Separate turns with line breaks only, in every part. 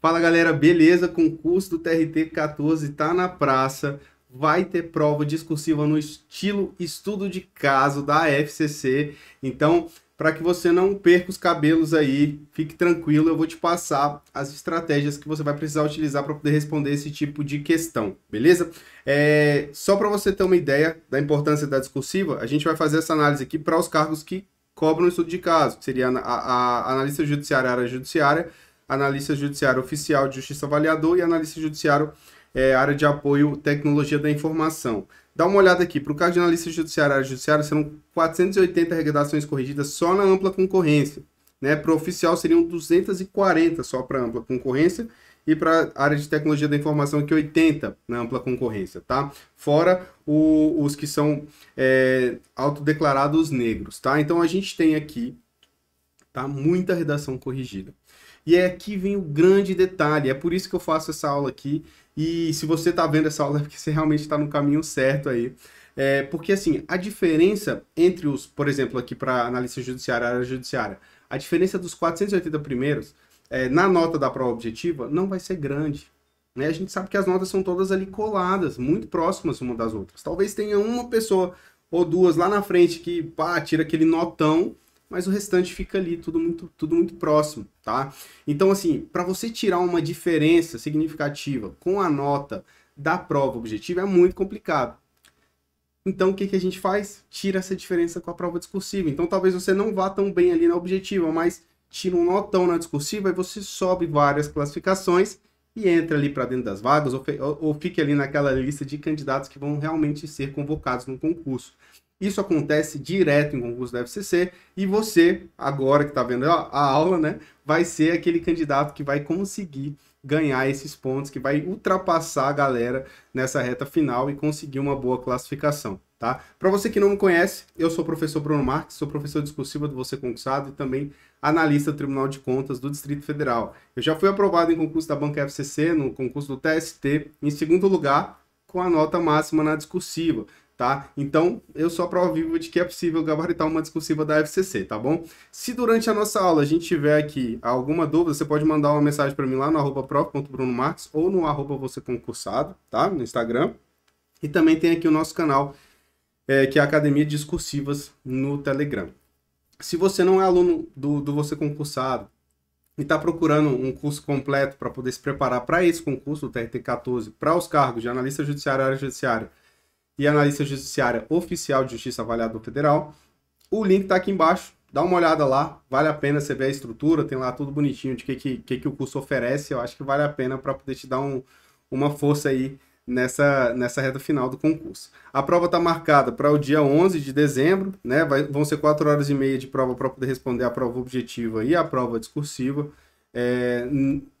Fala galera, beleza? Concurso do TRT 14 tá na praça. Vai ter prova discursiva no estilo estudo de caso da FCC. Então, para que você não perca os cabelos aí, fique tranquilo, eu vou te passar as estratégias que você vai precisar utilizar para poder responder esse tipo de questão, beleza? É, só para você ter uma ideia da importância da discursiva, a gente vai fazer essa análise aqui para os cargos que cobram o estudo de caso, que seria a, a, a analista judiciária, área judiciária, analista judiciário oficial de justiça avaliador e analista judiciário é, área de apoio tecnologia da informação. Dá uma olhada aqui, para o caso de analista judiciário área judiciária, serão 480 redações corrigidas só na ampla concorrência. Né? Para o oficial seriam 240 só para ampla concorrência e para a área de tecnologia da informação que 80 na ampla concorrência, tá? Fora o, os que são é, autodeclarados negros, tá? Então a gente tem aqui tá muita redação corrigida. E é aqui vem o grande detalhe, é por isso que eu faço essa aula aqui. E se você está vendo essa aula é porque você realmente está no caminho certo aí. É, porque assim, a diferença entre os, por exemplo, aqui para analista judiciária, área judiciária, a diferença dos 480 primeiros é, na nota da prova objetiva não vai ser grande. Né? A gente sabe que as notas são todas ali coladas, muito próximas uma das outras. Talvez tenha uma pessoa ou duas lá na frente que pá, tira aquele notão mas o restante fica ali tudo muito, tudo muito próximo, tá? Então, assim, para você tirar uma diferença significativa com a nota da prova objetiva é muito complicado. Então, o que, que a gente faz? Tira essa diferença com a prova discursiva. Então, talvez você não vá tão bem ali na objetiva, mas tira um notão na discursiva e você sobe várias classificações e entra ali para dentro das vagas ou, ou, ou fique ali naquela lista de candidatos que vão realmente ser convocados no concurso. Isso acontece direto em concurso da FCC e você, agora que está vendo a aula, né, vai ser aquele candidato que vai conseguir ganhar esses pontos, que vai ultrapassar a galera nessa reta final e conseguir uma boa classificação, tá? Para você que não me conhece, eu sou o professor Bruno Marques, sou professor discursivo do Você Concursado e também analista do Tribunal de Contas do Distrito Federal. Eu já fui aprovado em concurso da Banca FCC, no concurso do TST, em segundo lugar, com a nota máxima na discursiva tá? Então, eu sou a prova viva de que é possível gabaritar uma discursiva da FCC, tá bom? Se durante a nossa aula a gente tiver aqui alguma dúvida, você pode mandar uma mensagem para mim lá no arroba prof.brunomarques ou no arroba você concursado, tá? No Instagram. E também tem aqui o nosso canal, é, que é a Academia Discursivas no Telegram. Se você não é aluno do, do Você Concursado e está procurando um curso completo para poder se preparar para esse concurso, o TRT 14, para os cargos de analista judiciário e área judiciária, e analista judiciária oficial de Justiça Avaliador Federal. O link está aqui embaixo, dá uma olhada lá, vale a pena você ver a estrutura, tem lá tudo bonitinho de que, que, que, que o curso oferece, eu acho que vale a pena para poder te dar um, uma força aí nessa, nessa reta final do concurso. A prova está marcada para o dia 11 de dezembro, né? Vai, vão ser 4 horas e meia de prova para poder responder a prova objetiva e a prova discursiva. É,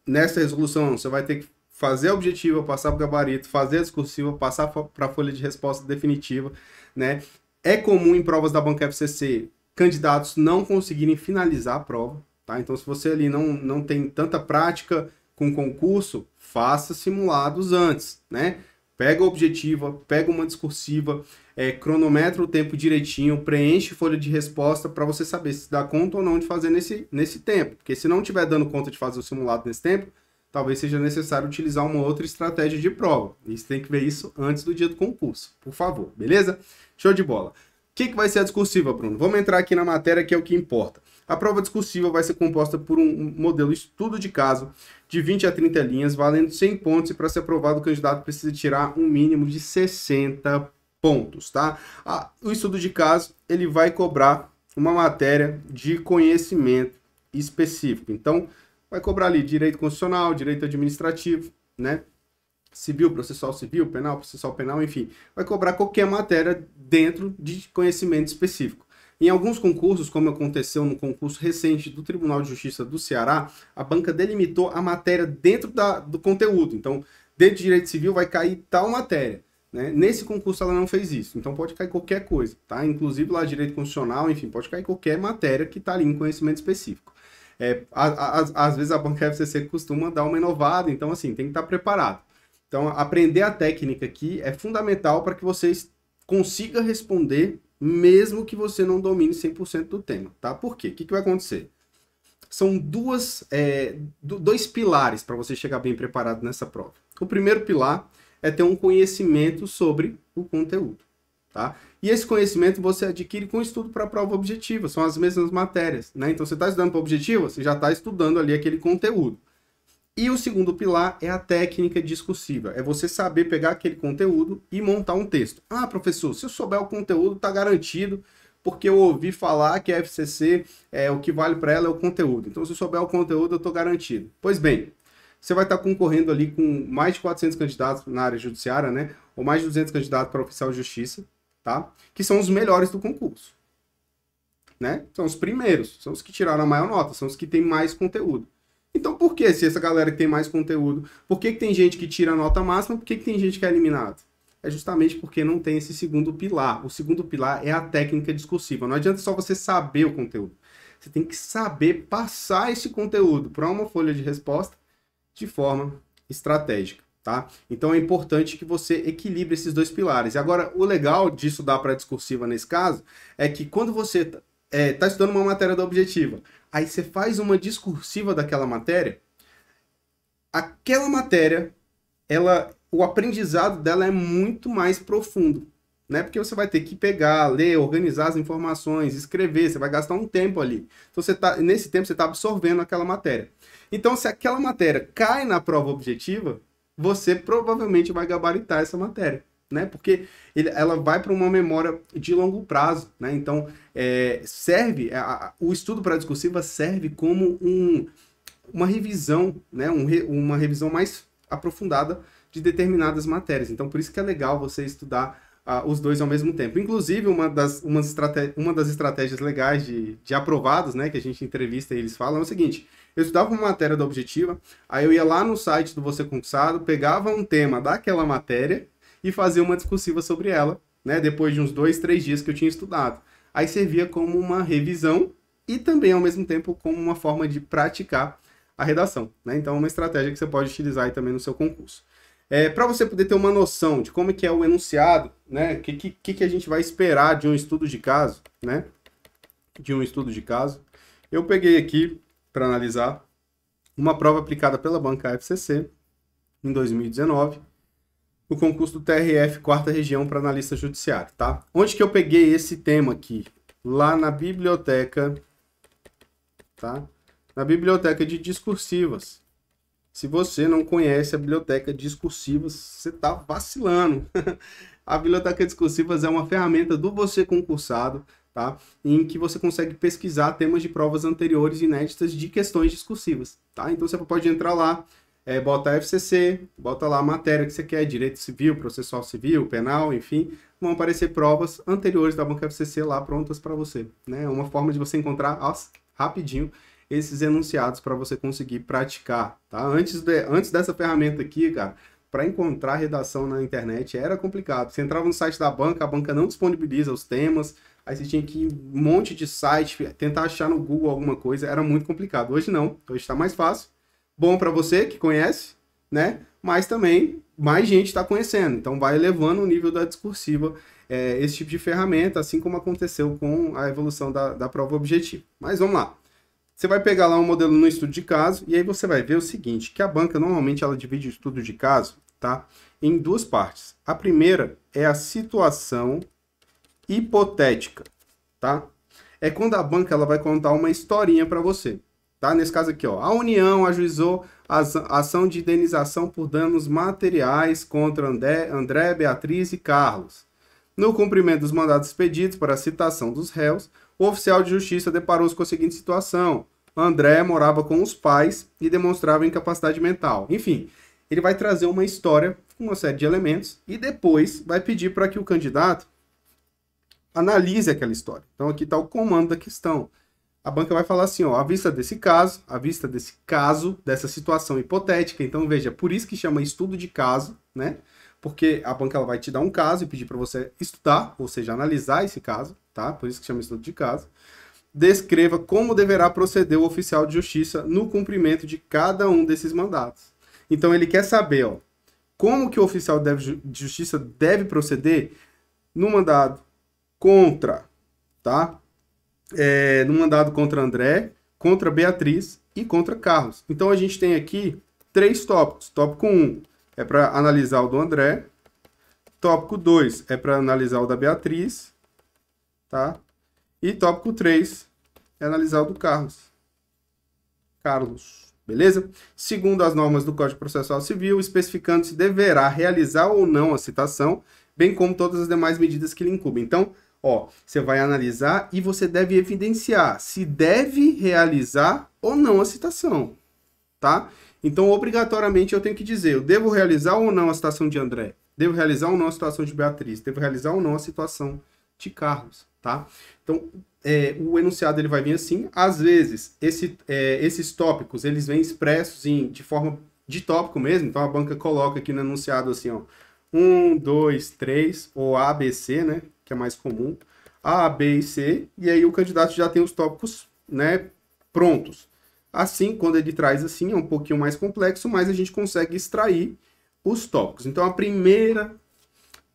nessa resolução, você vai ter que fazer a objetiva, passar para o gabarito, fazer a discursiva, passar para a folha de resposta definitiva, né? É comum em provas da banca FCC candidatos não conseguirem finalizar a prova, tá? Então, se você ali não, não tem tanta prática com concurso, faça simulados antes, né? Pega a objetiva, pega uma discursiva, é, cronometra o tempo direitinho, preenche folha de resposta para você saber se dá conta ou não de fazer nesse, nesse tempo. Porque se não tiver dando conta de fazer o simulado nesse tempo, talvez seja necessário utilizar uma outra estratégia de prova. E você tem que ver isso antes do dia do concurso, por favor, beleza? Show de bola. O que, que vai ser a discursiva, Bruno? Vamos entrar aqui na matéria que é o que importa. A prova discursiva vai ser composta por um modelo estudo de caso de 20 a 30 linhas, valendo 100 pontos, e para ser aprovado, o candidato precisa tirar um mínimo de 60 pontos, tá? Ah, o estudo de caso, ele vai cobrar uma matéria de conhecimento específico. Então, vai cobrar ali direito constitucional, direito administrativo, né? Civil, processual civil, penal, processual penal, enfim. Vai cobrar qualquer matéria dentro de conhecimento específico. Em alguns concursos, como aconteceu no concurso recente do Tribunal de Justiça do Ceará, a banca delimitou a matéria dentro da, do conteúdo. Então, dentro de direito civil vai cair tal matéria. Né? Nesse concurso ela não fez isso, então pode cair qualquer coisa, tá? Inclusive lá direito constitucional, enfim, pode cair qualquer matéria que está ali em conhecimento específico. É, a, a, às vezes a banca FCC costuma dar uma inovada, então assim, tem que estar preparado. Então, aprender a técnica aqui é fundamental para que vocês consiga responder mesmo que você não domine 100% do tema, tá? Por quê? O que, que vai acontecer? São duas, é, dois pilares para você chegar bem preparado nessa prova. O primeiro pilar é ter um conhecimento sobre o conteúdo tá? E esse conhecimento você adquire com estudo para a prova objetiva, são as mesmas matérias, né? Então você está estudando para objetiva, você já está estudando ali aquele conteúdo. E o segundo pilar é a técnica discursiva, é você saber pegar aquele conteúdo e montar um texto. Ah, professor, se eu souber o conteúdo, está garantido, porque eu ouvi falar que a FCC é o que vale para ela é o conteúdo. Então, se eu souber o conteúdo, eu estou garantido. Pois bem, você vai estar tá concorrendo ali com mais de 400 candidatos na área judiciária, né? Ou mais de 200 candidatos para oficial de justiça tá? Que são os melhores do concurso. Né? São os primeiros, são os que tiraram a maior nota, são os que têm mais conteúdo. Então por que, se essa galera que tem mais conteúdo, por que, que tem gente que tira a nota máxima, por que, que tem gente que é eliminada? É justamente porque não tem esse segundo pilar. O segundo pilar é a técnica discursiva. Não adianta só você saber o conteúdo. Você tem que saber passar esse conteúdo para uma folha de resposta de forma estratégica tá? Então é importante que você equilibre esses dois pilares. E agora, o legal de estudar para discursiva nesse caso é que quando você está é, tá estudando uma matéria da objetiva, aí você faz uma discursiva daquela matéria, aquela matéria, ela, o aprendizado dela é muito mais profundo. Né? Porque você vai ter que pegar, ler, organizar as informações, escrever, você vai gastar um tempo ali. Então você tá, nesse tempo você está absorvendo aquela matéria. Então, se aquela matéria cai na prova objetiva, você provavelmente vai gabaritar essa matéria. Né? Porque ele, ela vai para uma memória de longo prazo. Né? Então, é, serve, é, a, a, o estudo para discursiva serve como um, uma revisão, né? Um, uma revisão mais aprofundada de determinadas matérias. Então, por isso que é legal você estudar uh, os dois ao mesmo tempo. Inclusive, uma das, uma das estratégias legais de, de aprovados, né, que a gente entrevista e eles falam, é o seguinte: eu estudava uma matéria da objetiva, aí eu ia lá no site do Você Conquistado, pegava um tema daquela matéria e fazia uma discursiva sobre ela, né? Depois de uns dois, três dias que eu tinha estudado. Aí servia como uma revisão e também, ao mesmo tempo, como uma forma de praticar a redação. Né? Então, é uma estratégia que você pode utilizar aí também no seu concurso. É, para você poder ter uma noção de como é que é o enunciado, né? O que, que, que a gente vai esperar de um estudo de caso, né? De um estudo de caso. Eu peguei aqui para analisar uma prova aplicada pela banca FCC em 2019, o concurso do TRF quarta região para analista judiciário, tá? Onde que eu peguei esse tema aqui? Lá na biblioteca, tá? Na biblioteca de discursivas. Se você não conhece a biblioteca discursivas, você tá vacilando. a biblioteca discursivas é uma ferramenta do você concursado tá? Em que você consegue pesquisar temas de provas anteriores inéditas de questões discursivas, tá? Então você pode entrar lá, é, bota FCC, bota lá a matéria que você quer, direito civil, processual civil, penal, enfim, vão aparecer provas anteriores da banca FCC lá prontas para você, né? É uma forma de você encontrar as, rapidinho esses enunciados para você conseguir praticar, tá? Antes, de, antes dessa ferramenta aqui, cara, para encontrar redação na internet era complicado. Você entrava no site da banca, a banca não disponibiliza os temas, Aí você tinha que ir um monte de site, tentar achar no Google alguma coisa, era muito complicado. Hoje não, hoje está mais fácil. Bom para você que conhece, né? Mas também mais gente está conhecendo, então vai elevando o nível da discursiva é, esse tipo de ferramenta, assim como aconteceu com a evolução da, da prova objetiva. Mas vamos lá. Você vai pegar lá um modelo no estudo de caso e aí você vai ver o seguinte, que a banca normalmente ela divide o estudo de caso, tá? Em duas partes. A primeira é a situação hipotética, tá? É quando a banca ela vai contar uma historinha para você, tá? Nesse caso aqui, ó, a União ajuizou a ação de indenização por danos materiais contra André, André, Beatriz e Carlos. No cumprimento dos mandatos expedidos para a citação dos réus, o oficial de justiça deparou-se com a seguinte situação: André morava com os pais e demonstrava incapacidade mental. Enfim, ele vai trazer uma história, com uma série de elementos, e depois vai pedir para que o candidato analise aquela história. Então aqui está o comando da questão. A banca vai falar assim, ó, à vista desse caso, à vista desse caso, dessa situação hipotética. Então veja, por isso que chama estudo de caso, né? Porque a banca ela vai te dar um caso e pedir para você estudar, ou seja, analisar esse caso, tá? Por isso que chama estudo de caso. Descreva como deverá proceder o oficial de justiça no cumprimento de cada um desses mandatos. Então ele quer saber, ó, como que o oficial de justiça deve proceder no mandado contra, tá? É, no mandado contra André, contra Beatriz e contra Carlos. Então a gente tem aqui três tópicos. Tópico 1 um é para analisar o do André. Tópico 2 é para analisar o da Beatriz, tá? E tópico 3 é analisar o do Carlos. Carlos, beleza? Segundo as normas do Código Processual Civil, especificando se deverá realizar ou não a citação, bem como todas as demais medidas que lhe incumbem. Então, Ó, você vai analisar e você deve evidenciar se deve realizar ou não a citação, tá? Então, obrigatoriamente, eu tenho que dizer, eu devo realizar ou não a citação de André? Devo realizar ou não a situação de Beatriz? Devo realizar ou não a situação de Carlos, tá? Então, é, o enunciado ele vai vir assim. Às vezes, esse, é, esses tópicos, eles vêm expressos em, de forma de tópico mesmo. Então, a banca coloca aqui no enunciado assim, ó. Um, dois, três, ou ABC, né? que é mais comum, A, B e C, e aí o candidato já tem os tópicos né, prontos. Assim, quando ele traz assim, é um pouquinho mais complexo, mas a gente consegue extrair os tópicos. Então, a primeira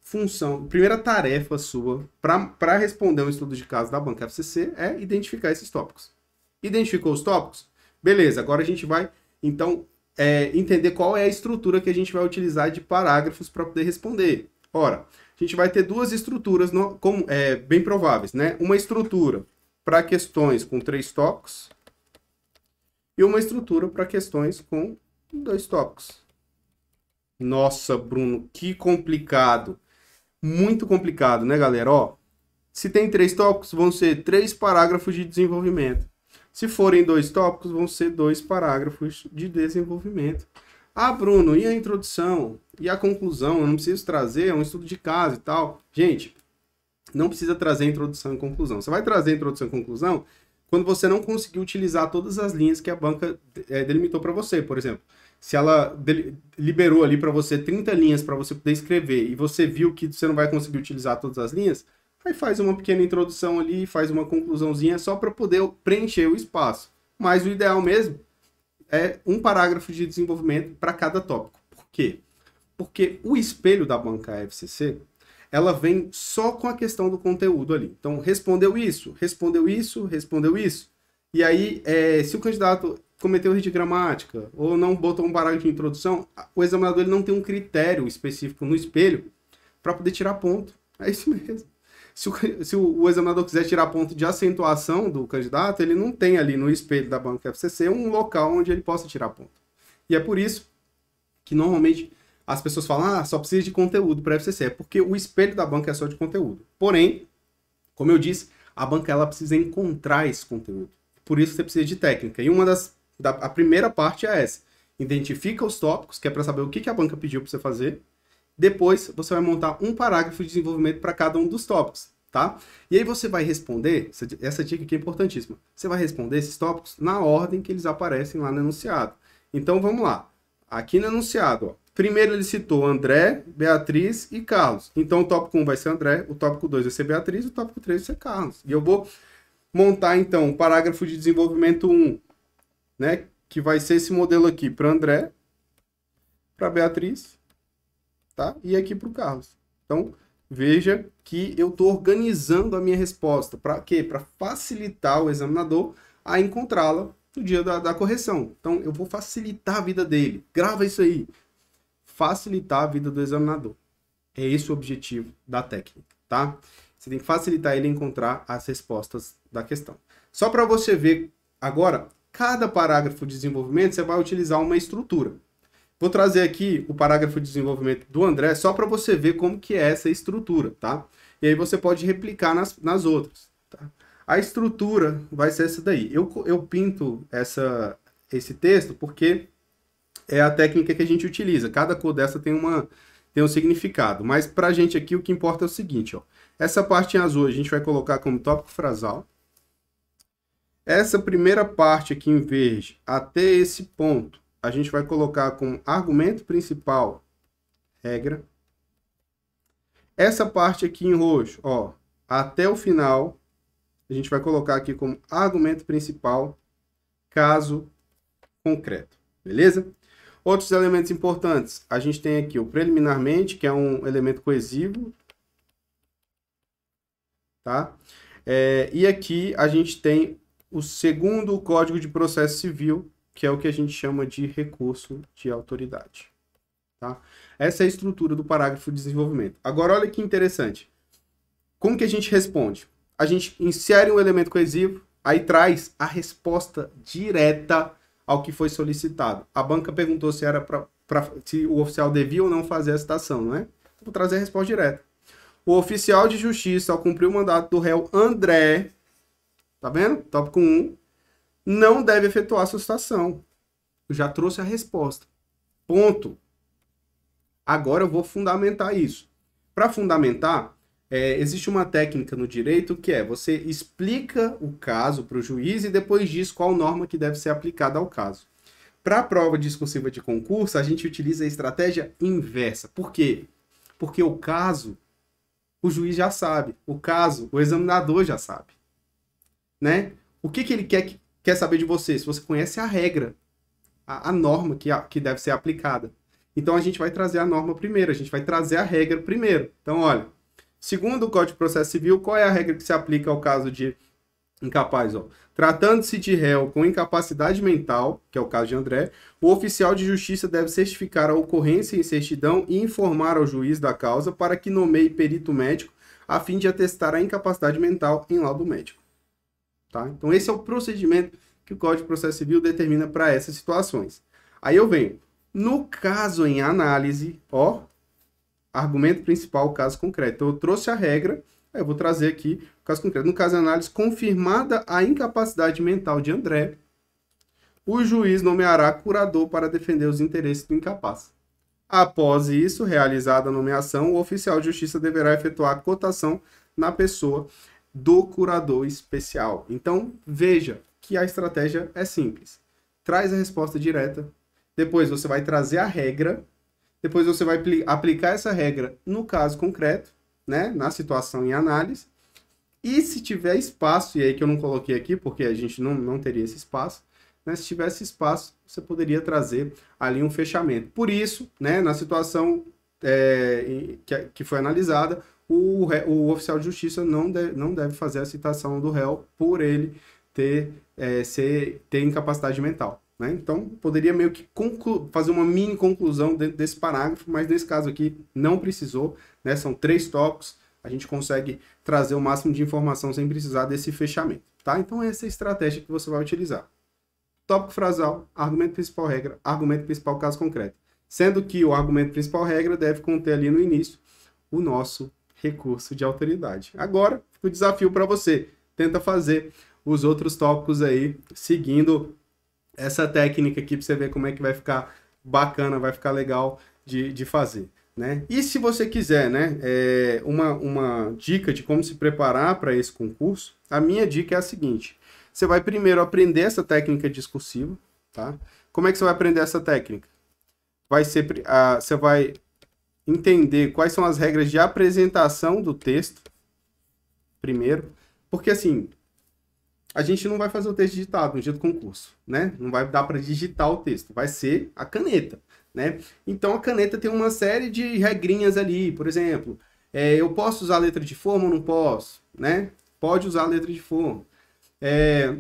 função, a primeira tarefa sua para responder um estudo de caso da banca FCC é identificar esses tópicos. Identificou os tópicos? Beleza, agora a gente vai, então, é, entender qual é a estrutura que a gente vai utilizar de parágrafos para poder responder. Ora, a gente vai ter duas estruturas no, com, é, bem prováveis, né? Uma estrutura para questões com três tópicos e uma estrutura para questões com dois tópicos. Nossa, Bruno, que complicado. Muito complicado, né, galera? Ó, se tem três tópicos, vão ser três parágrafos de desenvolvimento. Se forem dois tópicos, vão ser dois parágrafos de desenvolvimento. Ah, Bruno, e a introdução? E a conclusão? Eu não preciso trazer, é um estudo de caso e tal. Gente, não precisa trazer introdução e conclusão. Você vai trazer introdução e conclusão quando você não conseguiu utilizar todas as linhas que a banca é, delimitou para você, por exemplo. Se ela liberou ali para você 30 linhas para você poder escrever e você viu que você não vai conseguir utilizar todas as linhas, aí faz uma pequena introdução ali, faz uma conclusãozinha só para poder preencher o espaço. Mas o ideal mesmo é um parágrafo de desenvolvimento para cada tópico. Por quê? Porque o espelho da banca FCC, ela vem só com a questão do conteúdo ali. Então, respondeu isso, respondeu isso, respondeu isso. E aí, é, se o candidato cometeu erro de gramática ou não botou um parágrafo de introdução, o examinador ele não tem um critério específico no espelho para poder tirar ponto. É isso mesmo se o, se o, examinador quiser tirar ponto de acentuação do candidato, ele não tem ali no espelho da banca FCC um local onde ele possa tirar ponto. E é por isso que normalmente as pessoas falam, ah, só precisa de conteúdo para FCC, é porque o espelho da banca é só de conteúdo. Porém, como eu disse, a banca ela precisa encontrar esse conteúdo. Por isso você precisa de técnica. E uma das da, a primeira parte é essa: identifica os tópicos, que é para saber o que, que a banca pediu para você fazer depois, você vai montar um parágrafo de desenvolvimento para cada um dos tópicos, tá? E aí você vai responder, essa dica aqui é importantíssima, você vai responder esses tópicos na ordem que eles aparecem lá no enunciado. Então, vamos lá. Aqui no enunciado, ó, Primeiro ele citou André, Beatriz e Carlos. Então o tópico 1 vai ser André, o tópico 2 vai ser Beatriz, o tópico 3 vai ser Carlos. E eu vou montar então o um parágrafo de desenvolvimento 1, né, que vai ser esse modelo aqui para André, para Beatriz tá? E aqui para o Carlos. Então, veja que eu estou organizando a minha resposta. Para quê? Para facilitar o examinador a encontrá-la no dia da, da correção. Então, eu vou facilitar a vida dele. Grava isso aí. Facilitar a vida do examinador. É esse o objetivo da técnica, tá? Você tem que facilitar ele encontrar as respostas da questão. Só para você ver agora, cada parágrafo de desenvolvimento você vai utilizar uma estrutura. Vou trazer aqui o parágrafo de desenvolvimento do André só para você ver como que é essa estrutura, tá? E aí você pode replicar nas, nas outras, tá? A estrutura vai ser essa daí. Eu, eu pinto essa, esse texto porque é a técnica que a gente utiliza. Cada cor dessa tem, uma, tem um significado. Mas para a gente aqui, o que importa é o seguinte, ó. Essa parte em azul a gente vai colocar como tópico frasal. Essa primeira parte aqui em verde, até esse ponto, a gente vai colocar como argumento principal regra. Essa parte aqui em roxo, ó, até o final, a gente vai colocar aqui como argumento principal caso concreto, beleza? Outros elementos importantes, a gente tem aqui o preliminarmente, que é um elemento coesivo, tá? É, e aqui a gente tem o segundo código de processo civil, que é o que a gente chama de recurso de autoridade. Tá? Essa é a estrutura do parágrafo de desenvolvimento. Agora, olha que interessante. Como que a gente responde? A gente insere um elemento coesivo, aí traz a resposta direta ao que foi solicitado. A banca perguntou se era pra, pra se o oficial devia ou não fazer a citação, não é? Vou trazer a resposta direta. O oficial de justiça, ao cumprir o mandato do réu André, tá vendo? Tópico 1, não deve efetuar sustação. Eu já trouxe a resposta. Ponto. Agora eu vou fundamentar isso. Para fundamentar, é, existe uma técnica no direito que é você explica o caso para o juiz e depois diz qual norma que deve ser aplicada ao caso. Para a prova discursiva de concurso, a gente utiliza a estratégia inversa. Por quê? Porque o caso, o juiz já sabe. O caso, o examinador já sabe. Né? O que, que ele quer que quer saber de você, se você conhece a regra, a, a norma que, a, que deve ser aplicada. Então a gente vai trazer a norma primeiro, a gente vai trazer a regra primeiro. Então, olha, segundo o Código de Processo Civil, qual é a regra que se aplica ao caso de incapaz? Tratando-se de réu com incapacidade mental, que é o caso de André, o oficial de justiça deve certificar a ocorrência em certidão e informar ao juiz da causa para que nomeie perito médico a fim de atestar a incapacidade mental em laudo médico. Tá? Então, esse é o procedimento que o Código de Processo Civil determina para essas situações. Aí eu venho. No caso em análise, ó, argumento principal, caso concreto. Então, eu trouxe a regra, aí eu vou trazer aqui o caso concreto. No caso em análise, confirmada a incapacidade mental de André, o juiz nomeará curador para defender os interesses do incapaz. Após isso, realizada a nomeação, o oficial de justiça deverá efetuar a cotação na pessoa do curador especial. Então, veja que a estratégia é simples. Traz a resposta direta, depois você vai trazer a regra, depois você vai aplicar essa regra no caso concreto, né, na situação em análise. E se tiver espaço, e é aí que eu não coloquei aqui, porque a gente não, não teria esse espaço, né, se tivesse espaço, você poderia trazer ali um fechamento. Por isso, né, na situação é, que, que foi analisada, o, o oficial de justiça não, de, não deve fazer a citação do réu por ele ter, é, ser, ter incapacidade mental. Né? Então, poderia meio que fazer uma mini conclusão dentro desse parágrafo, mas nesse caso aqui não precisou. Né? São três tópicos, a gente consegue trazer o máximo de informação sem precisar desse fechamento. Tá? Então, essa é a estratégia que você vai utilizar. Tópico frasal, argumento principal regra, argumento principal caso concreto. Sendo que o argumento principal regra deve conter ali no início o nosso recurso de autoridade. Agora, o desafio para você, tenta fazer os outros tópicos aí seguindo essa técnica aqui para você ver como é que vai ficar bacana, vai ficar legal de, de fazer. Né? E se você quiser né, é, uma, uma dica de como se preparar para esse concurso, a minha dica é a seguinte: você vai primeiro aprender essa técnica discursiva. Tá? Como é que você vai aprender essa técnica? Vai ser, a, ah, você vai entender quais são as regras de apresentação do texto, primeiro, porque assim, a gente não vai fazer o texto digitado no dia do concurso, né? Não vai dar para digitar o texto, vai ser a caneta, né? Então a caneta tem uma série de regrinhas ali, por exemplo, é, eu posso usar letra de forma ou não posso, né? Pode usar letra de forma. É,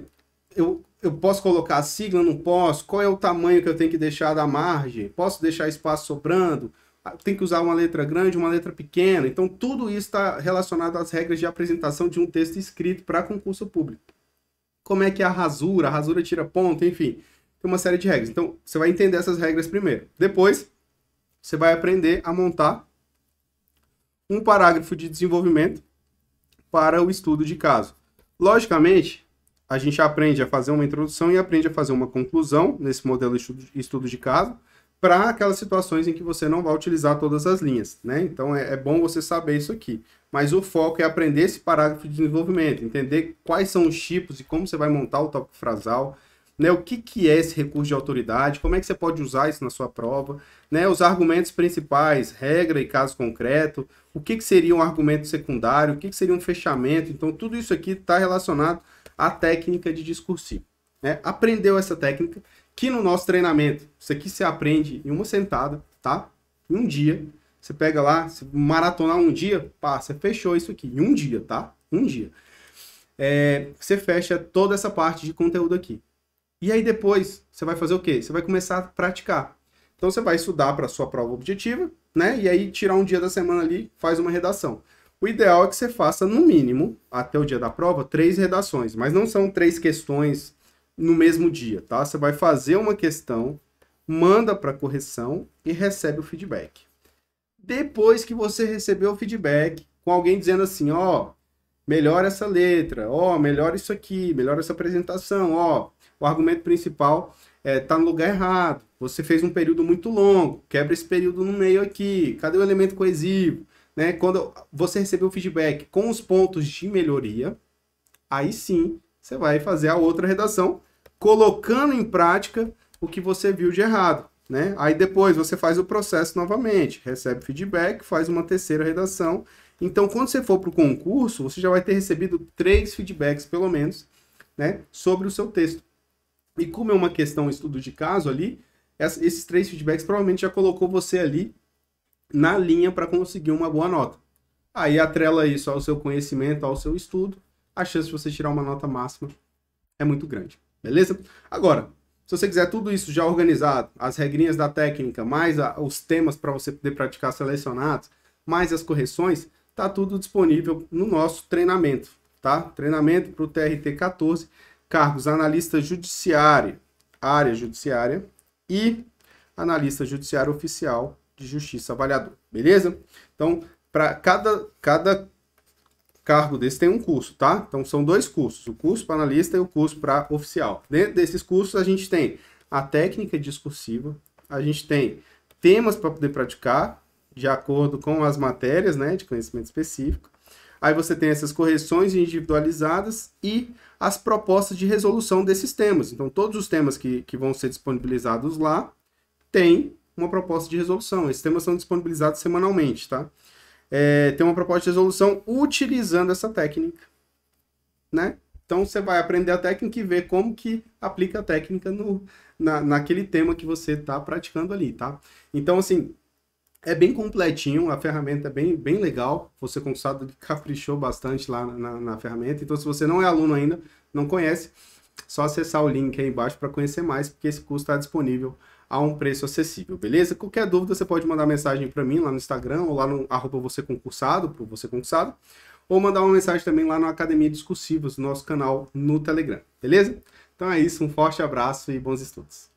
eu, eu posso colocar sigla, não posso? Qual é o tamanho que eu tenho que deixar da margem? Posso deixar espaço sobrando? tem que usar uma letra grande, uma letra pequena. Então, tudo isso está relacionado às regras de apresentação de um texto escrito para concurso público. Como é que é a rasura, a rasura tira ponto, enfim. Tem uma série de regras. Então, você vai entender essas regras primeiro. Depois, você vai aprender a montar um parágrafo de desenvolvimento para o estudo de caso. Logicamente, a gente aprende a fazer uma introdução e aprende a fazer uma conclusão nesse modelo de estudo de caso para aquelas situações em que você não vai utilizar todas as linhas, né? Então é, é, bom você saber isso aqui. Mas o foco é aprender esse parágrafo de desenvolvimento, entender quais são os tipos e como você vai montar o tópico frasal, né? O que, que é esse recurso de autoridade, como é que você pode usar isso na sua prova, né? Os argumentos principais, regra e caso concreto, o que, que seria um argumento secundário, o que, que seria um fechamento. Então tudo isso aqui está relacionado à técnica de discursivo. Né? Aprendeu essa técnica, que no nosso treinamento, isso aqui você aprende em uma sentada, tá? Em um dia. Você pega lá, se maratonar um dia, pá, você fechou isso aqui. Em um dia, tá? Um dia. É, você fecha toda essa parte de conteúdo aqui. E aí depois, você vai fazer o quê? Você vai começar a praticar. Então você vai estudar para sua prova objetiva, né? E aí tirar um dia da semana ali, faz uma redação. O ideal é que você faça, no mínimo, até o dia da prova, três redações. Mas não são três questões no mesmo dia, tá? Você vai fazer uma questão, manda para correção e recebe o feedback. Depois que você recebeu o feedback, com alguém dizendo assim, ó, oh, melhora essa letra, ó, oh, melhora isso aqui, melhora essa apresentação, ó, oh, o argumento principal é, tá no lugar errado, você fez um período muito longo, quebra esse período no meio aqui, cadê o elemento coesivo? Né? Quando você recebeu o feedback com os pontos de melhoria, aí sim você vai fazer a outra redação colocando em prática o que você viu de errado. Né? Aí depois você faz o processo novamente, recebe feedback, faz uma terceira redação. Então, quando você for para o concurso, você já vai ter recebido três feedbacks, pelo menos, né, sobre o seu texto. E como é uma questão estudo de caso ali, esses três feedbacks provavelmente já colocou você ali na linha para conseguir uma boa nota. Aí atrela isso ao seu conhecimento, ao seu estudo, a chance de você tirar uma nota máxima é muito grande, beleza? Agora, se você quiser tudo isso já organizado, as regrinhas da técnica, mais a, os temas para você poder praticar selecionados, mais as correções, tá tudo disponível no nosso treinamento, tá? Treinamento para o TRT 14, cargos analista judiciário, área judiciária e analista judiciário oficial de justiça avaliador, beleza? Então, para cada, cada cargo desse tem um curso, tá? Então são dois cursos, o curso para analista e o curso para oficial. Dentro desses cursos a gente tem a técnica discursiva, a gente tem temas para poder praticar de acordo com as matérias, né, de conhecimento específico. Aí você tem essas correções individualizadas e as propostas de resolução desses temas. Então, todos os temas que, que vão ser disponibilizados lá têm uma proposta de resolução. Esses temas são disponibilizados semanalmente, tá? é, ter uma proposta de resolução utilizando essa técnica, né? Então você vai aprender a técnica e ver como que aplica a técnica no, na, naquele tema que você está praticando ali, tá? Então, assim, é bem completinho, a ferramenta é bem, bem legal. Você, consultado, caprichou bastante lá na, na, ferramenta. Então, se você não é aluno ainda, não conhece, só acessar o link aí embaixo para conhecer mais, porque esse curso está disponível a um preço acessível, beleza? Qualquer dúvida você pode mandar mensagem para mim lá no Instagram ou lá no arroba você concursado, você concursado, ou mandar uma mensagem também lá na Academia Discursivas, nosso canal no Telegram, beleza? Então é isso, um forte abraço e bons estudos.